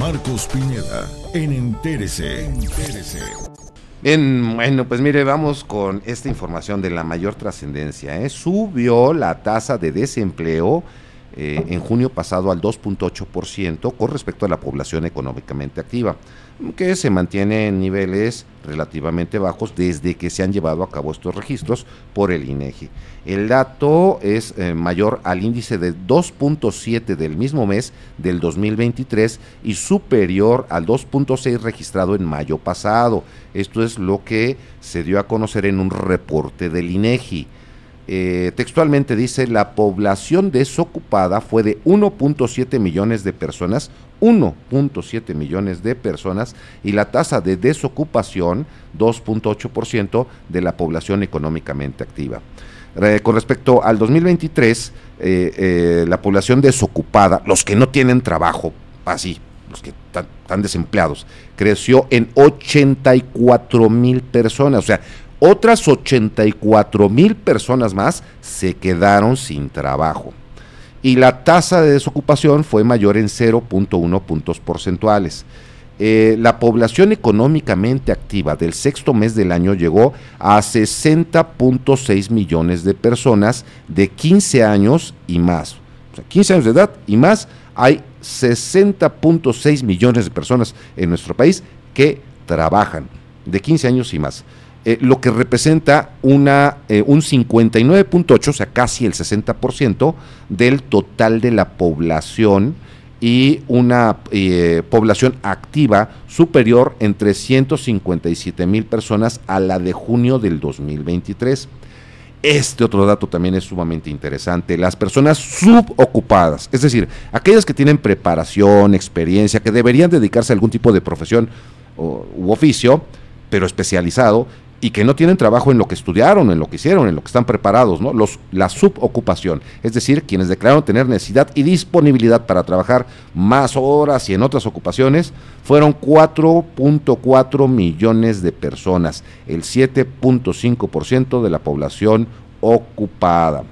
Marcos Pineda en Entérese. Bien, bueno, pues mire, vamos con esta información de la mayor trascendencia. ¿eh? Subió la tasa de desempleo eh, en junio pasado al 2.8% con respecto a la población económicamente activa, que se mantiene en niveles relativamente bajos desde que se han llevado a cabo estos registros por el INEGI. E el dato es eh, mayor al índice de 2.7 del mismo mes del 2023 y superior al 2.6 registrado en mayo pasado. Esto es lo que se dio a conocer en un reporte del INEGI. Eh, textualmente dice, la población desocupada fue de 1.7 millones de personas, 1.7 millones de personas, y la tasa de desocupación, 2.8% de la población económicamente activa. Eh, con respecto al 2023, eh, la población desocupada, los que no tienen trabajo, así, los que están desempleados, creció en 84 mil personas, o sea, otras 84 mil personas más se quedaron sin trabajo. Y la tasa de desocupación fue mayor en 0.1 puntos porcentuales. Eh, la población económicamente activa del sexto mes del año llegó a 60.6 millones de personas de 15 años y más. O sea, 15 años de edad y más, hay 60.6 millones de personas en nuestro país que trabajan de 15 años y más. Eh, lo que representa una, eh, un 59.8, o sea, casi el 60% del total de la población y una eh, población activa superior entre 157 mil personas a la de junio del 2023. Este otro dato también es sumamente interesante. Las personas subocupadas, es decir, aquellas que tienen preparación, experiencia, que deberían dedicarse a algún tipo de profesión o, u oficio, pero especializado, y que no tienen trabajo en lo que estudiaron, en lo que hicieron, en lo que están preparados, ¿no? Los, la subocupación, es decir, quienes declararon tener necesidad y disponibilidad para trabajar más horas y en otras ocupaciones, fueron 4.4 millones de personas, el 7.5% de la población ocupada.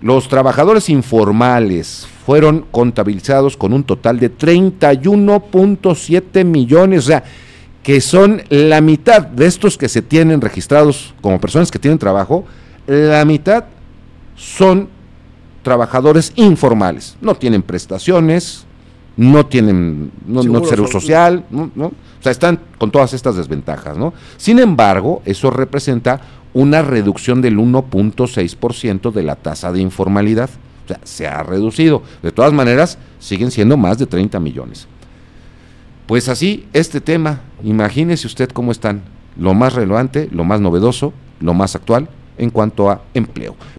Los trabajadores informales fueron contabilizados con un total de 31.7 millones, o sea, que son la mitad de estos que se tienen registrados como personas que tienen trabajo, la mitad son trabajadores informales. No tienen prestaciones, no tienen no, no social, no, o sea, están con todas estas desventajas. ¿no? Sin embargo, eso representa una reducción del 1.6% de la tasa de informalidad. O sea, se ha reducido. De todas maneras, siguen siendo más de 30 millones. Pues así, este tema, imagínese usted cómo están, lo más relevante, lo más novedoso, lo más actual en cuanto a empleo.